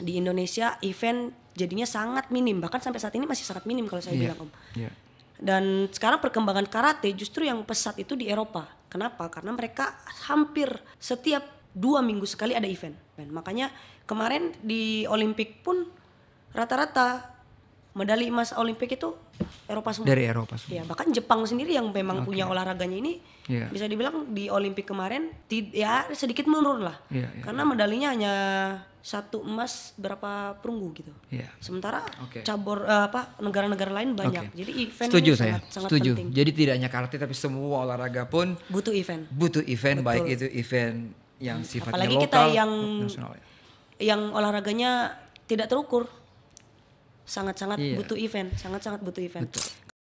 di Indonesia event jadinya sangat minim bahkan sampai saat ini masih sangat minim kalau saya yeah. bilang om yeah. dan sekarang perkembangan karate justru yang pesat itu di Eropa kenapa karena mereka hampir setiap dua minggu sekali ada event makanya kemarin di Olimpik pun rata-rata medali emas Olimpik itu Eropa semua. Dari Eropa semua. Ya, bahkan Jepang sendiri yang memang okay. punya olahraganya ini yeah. bisa dibilang di Olimpik kemarin ya sedikit menurun lah. Yeah, yeah, Karena medalinya hanya satu emas berapa perunggu gitu. Yeah. Sementara okay. cabur uh, apa negara-negara lain banyak. Okay. Jadi event Setuju saya. sangat sangat Setuju. penting. Jadi tidak hanya karate tapi semua olahraga pun butuh event. Butuh event Betul. baik itu event yang sifatnya Apalagi lokal. Apalagi kita yang ya. yang olahraganya tidak terukur sangat-sangat iya. butuh event, sangat-sangat butuh event. Betul.